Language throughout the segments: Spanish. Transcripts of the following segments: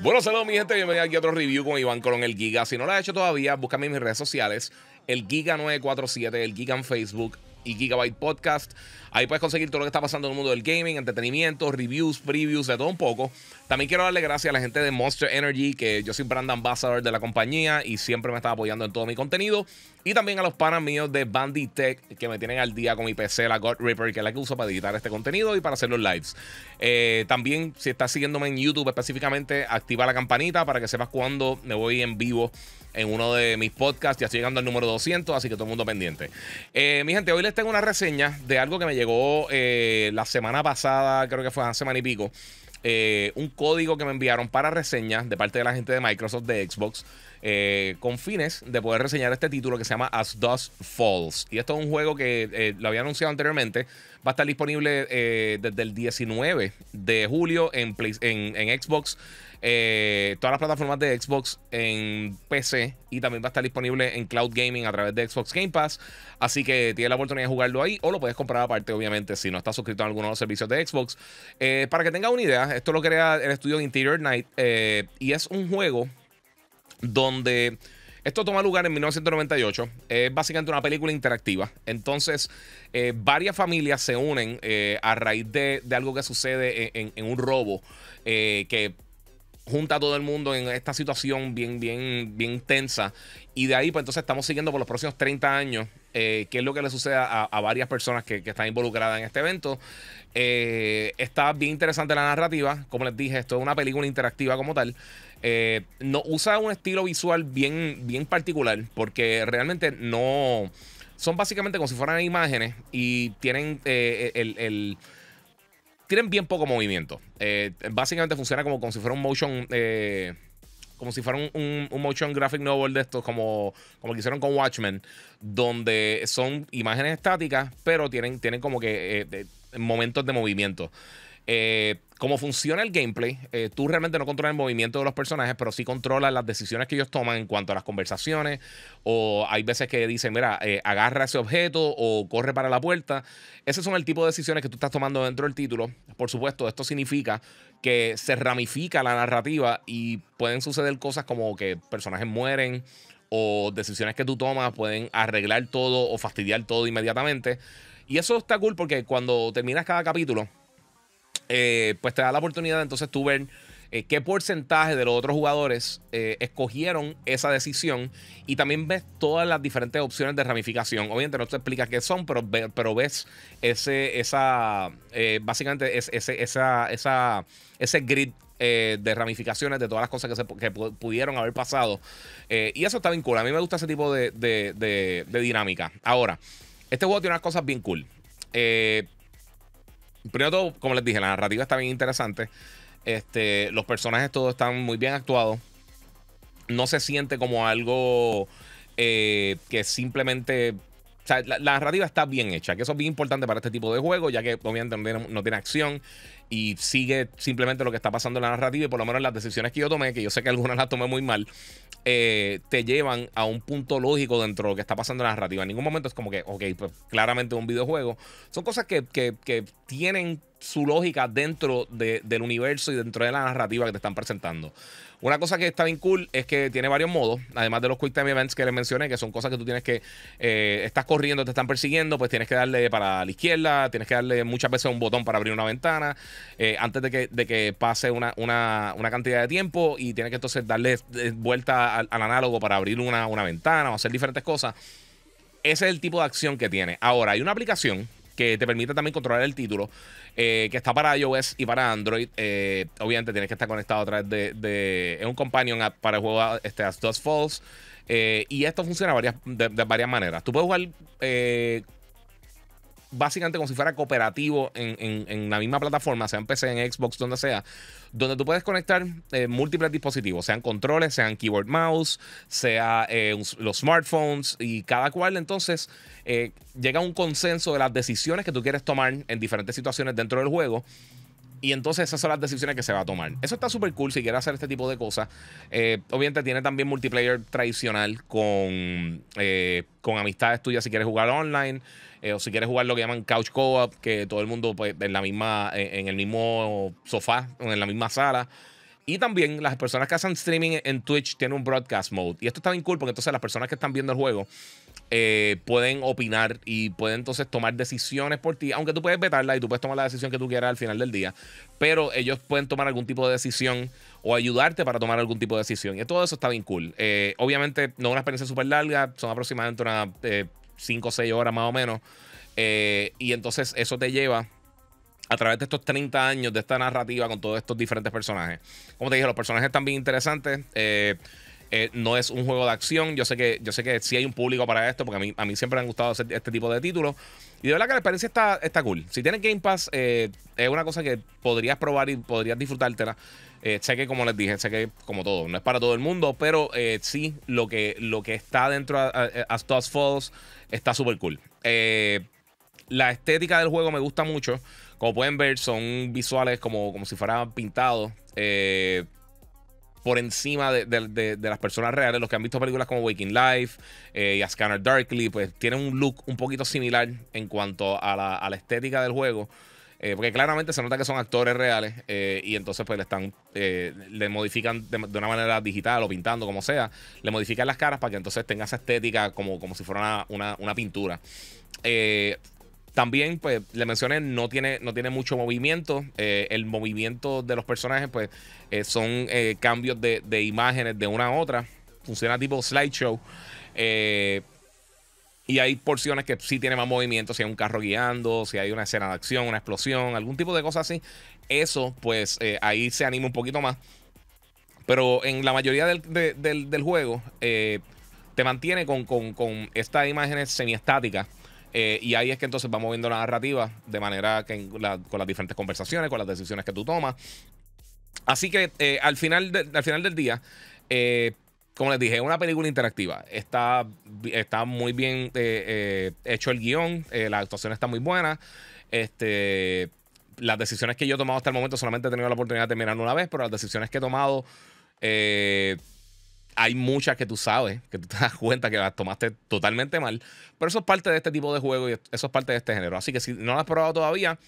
bueno, saludos, mi gente. Bienvenido aquí a otro review con Iván Colón, el Giga. Si no lo has hecho todavía, búscame en mis redes sociales: el Giga947, el Giga en Facebook, y Gigabyte Podcast. Ahí puedes conseguir todo lo que está pasando en el mundo del gaming, entretenimiento, reviews, previews, de todo un poco. También quiero darle gracias a la gente de Monster Energy, que yo soy brand ambassador de la compañía y siempre me está apoyando en todo mi contenido. Y también a los panas míos de Tech, que me tienen al día con mi PC, la God Ripper, que es la que uso para editar este contenido y para hacer los lives. Eh, también, si estás siguiéndome en YouTube específicamente, activa la campanita para que sepas cuando me voy en vivo en uno de mis podcasts. Ya estoy llegando al número 200, así que todo el mundo pendiente. Eh, mi gente, hoy les tengo una reseña de algo que me llegó eh, la semana pasada, creo que fue hace semana y pico. Eh, un código que me enviaron para reseña de parte de la gente de Microsoft de Xbox. Eh, con fines de poder reseñar este título que se llama As Dust Falls. Y esto es un juego que eh, lo había anunciado anteriormente. Va a estar disponible desde el 19 de julio en, en, en Xbox. todas las plataformas de Xbox en PC y también va a estar disponible en cloud gaming a través de Xbox Game Pass. Así que tienes la oportunidad de jugarlo ahí o lo puedes comprar aparte, obviamente, si no estás suscrito a alguno de los servicios de Xbox. para que tenga una idea, esto lo crea el estudio Interior Night. Eh, y es un juego donde. Esto toma lugar en 1998. Es básicamente una película interactiva. Entonces, eh, varias familias se unen eh, a raíz de, algo que sucede en, un robo que junta a todo el mundo en esta situación bien, bien, bien tensa. Y de ahí, pues entonces estamos siguiendo por los próximos 30 años eh, qué es lo que le sucede a, varias personas que, están involucradas en este evento. Eh, está bien interesante la narrativa. Como les dije, esto es una película interactiva como tal. Eh, no usa un estilo visual bien, bien particular porque realmente no son básicamente como si fueran imágenes y tienen el tienen bien poco movimiento. Eh, básicamente funciona como, como si fuera un motion. Eh, como si fuera un, motion graphic novel de estos, como, como que hicieron con Watchmen, donde son imágenes estáticas, pero tienen, tienen como que eh, momentos de movimiento. Eh, cómo funciona el gameplay. Eh, tú realmente no controlas el movimiento de los personajes, pero sí controlas las decisiones que ellos toman en cuanto a las conversaciones. O hay veces que dicen, mira, eh, agarra ese objeto o corre para la puerta. Ese son el tipo de decisiones que tú estás tomando dentro del título. Por supuesto, esto significa que se ramifica la narrativa y pueden suceder cosas como que personajes mueren o decisiones que tú tomas pueden arreglar todo o fastidiar todo inmediatamente. Y eso está cool porque cuando terminas cada capítulo, eh, pues te da la oportunidad entonces tú ver eh, qué porcentaje de los otros jugadores eh, escogieron esa decisión y también ves todas las diferentes opciones de ramificación. Obviamente no te explica qué son, pero, pero ves ese, esa, básicamente ese, esa, esa, ese grid de ramificaciones de todas las cosas que, se, que pudieron haber pasado. y eso está bien cool. A mí me gusta ese tipo de, de, de, de dinámica. Ahora, este juego tiene unas cosas bien cool. Eh, Primero todo, como les dije, la narrativa está bien interesante. Este, los personajes todos están muy bien actuados. No se siente como algo eh, que simplemente. O sea, la, narrativa está bien hecha, que eso es bien importante para este tipo de juego, ya que obviamente no tiene acción y sigue simplemente lo que está pasando en la narrativa y por lo menos las decisiones que yo tomé, que yo sé que algunas las tomé muy mal, eh, te llevan a un punto lógico dentro de lo que está pasando en la narrativa. En ningún momento es como que, ok, pues claramente un videojuego. Son cosas que, tienen su lógica dentro del universo y dentro de la narrativa que te están presentando. Una cosa que está bien cool es que tiene varios modos, además de los Quick Time Events que les mencioné, que son cosas que tú tienes que, eh, estás corriendo, te están persiguiendo, pues tienes que darle para la izquierda, tienes que darle muchas veces un botón para abrir una ventana, eh, antes de que, pase una, cantidad de tiempo y tiene que entonces darle eh, vuelta al, análogo para abrir una, ventana o hacer diferentes cosas. Ese es el tipo de acción que tiene. Ahora, hay una aplicación que te permite también controlar el título, eh, que está para iOS y para Android. obviamente tienes que estar conectado a través de, es un companion app para el juego este, Dust Falls. y esto funciona varias, de, de, varias maneras. Tú puedes jugar básicamente como si fuera cooperativo en, en, la misma plataforma, sea en PC, en Xbox, donde sea, donde tú puedes conectar eh, múltiples dispositivos, sean controles, sean keyboard mouse, sea eh, los smartphones y cada cual entonces eh, llega a un consenso de las decisiones que tú quieres tomar en diferentes situaciones dentro del juego. Y entonces esas son las decisiones que se va a tomar. Eso está súper cool si quieres hacer este tipo de cosas. Eh, obviamente tiene también multiplayer tradicional con, eh, con amistades tuyas si quieres jugar online. Eh, o si quieres jugar lo que llaman couch co-op, que todo el mundo pues, en, la misma, en el mismo sofá, en la misma sala. Y también las personas que hacen streaming en Twitch tienen un broadcast mode. Y esto está bien cool porque entonces las personas que están viendo el juego eh, pueden opinar y pueden entonces tomar decisiones por ti, aunque tú puedes vetarla y tú puedes tomar la decisión que tú quieras al final del día, pero ellos pueden tomar algún tipo de decisión o ayudarte para tomar algún tipo de decisión. Y todo eso está bien cool. Eh, obviamente no es una experiencia súper larga, son aproximadamente unas 5 eh, o 6 horas más o menos. y entonces eso te lleva a través de estos 30 años de esta narrativa con todos estos diferentes personajes. Como te dije, los personajes están bien interesantes. Eh, no es un juego de acción. Yo sé que, yo sé que sí hay un público para esto, porque a mí, a mí siempre me han gustado hacer este tipo de títulos. Y de verdad que la experiencia está, está cool. Si tienes Game Pass, eh, es una cosa que podrías probar y podrías disfrutártela. Eh, sé que, como les dije, sé que, como todo, no es para todo el mundo, pero sí, lo que, lo que está dentro de Falls está súper cool. la estética del juego me gusta mucho. Como pueden ver, son visuales como, como si fueran pintados por encima de, las personas reales. Los que han visto películas como Waking Life eh, y A Scanner Darkly, pues tienen un look un poquito similar en cuanto a la, estética del juego. Eh, porque claramente se nota que son actores reales eh, y entonces pues le están, le modifican de, una manera digital o pintando, como sea, le modifican las caras para que entonces tenga esa estética como, como si fuera una, una pintura. También, pues, le mencioné, no tiene, no tiene mucho movimiento. Eh, el movimiento de los personajes, pues, eh, son eh, cambios de, imágenes de una a otra. Funciona tipo slideshow. y hay porciones que sí tiene más movimiento, si hay un carro guiando, si hay una escena de acción, una explosión, algún tipo de cosa así. Eso, pues, ahí se anima un poquito más. Pero en la mayoría del, juego, te mantiene con, con estas imágenes semiestáticas eh, y ahí es que entonces vamos moviendo la narrativa de manera que con las diferentes conversaciones, con las decisiones que tú tomas. Así que eh, al, final al final del día, eh, como les dije, es una película interactiva. Está, está muy bien hecho el guión, la actuación está muy buena. Este, las decisiones que yo he tomado hasta el momento solamente he tenido la oportunidad de terminar una vez, pero las decisiones que he tomado hay muchas que tú sabes, que tú te das cuenta que las tomaste totalmente mal. Pero eso es parte de este tipo de juego y eso es parte de este género. Así que si no lo has probado todavía,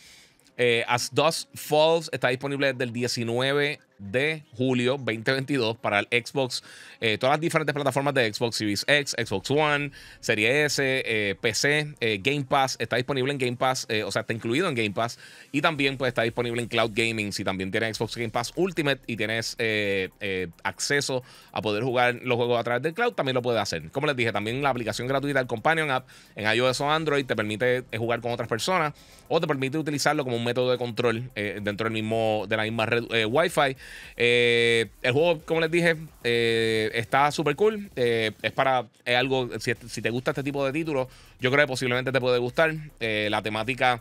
eh, As Dust Falls está disponible desde el 19 de julio 2022 para el Xbox, eh, todas las diferentes plataformas de Xbox Series X, Xbox One, Serie S, eh, PC, eh, Game Pass, está disponible en Game Pass, o sea, está incluido en Game Pass y también pues, está disponible en Cloud Gaming si también tienes Xbox Game Pass Ultimate y tienes acceso a poder jugar los juegos a través del cloud, también lo puedes hacer. Como les dije, también la aplicación gratuita del Companion App en iOS o Android te permite jugar con otras personas o te permite utilizarlo como un método de control dentro del mismo, de la misma red Wi-Fi eh, el juego, como les dije, eh, está súper cool. Eh, es para algo, si, te gusta este tipo de títulos, yo creo que posiblemente te puede gustar. la temática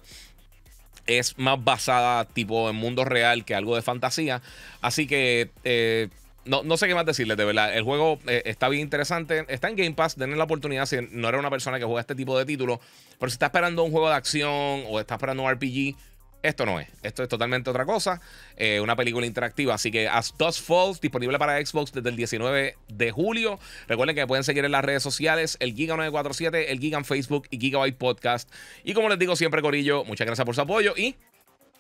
es más basada tipo en mundo real que algo de fantasía. Así que... No, sé qué más decirles, de verdad. El juego está bien interesante. Está en Game Pass. Denle la oportunidad si no eres una persona que juega este tipo de títulos. Pero si estás esperando un juego de acción o estás esperando un RPG, esto no es. Esto es totalmente otra cosa. Eh, una película interactiva. Así que As Dust Falls, disponible para Xbox desde el 19 de julio. Recuerden que me pueden seguir en las redes sociales: el Giga947, el Giga en Facebook y Gigabyte Podcast. Y como les digo siempre, Corillo, muchas gracias por su apoyo y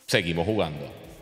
seguimos jugando.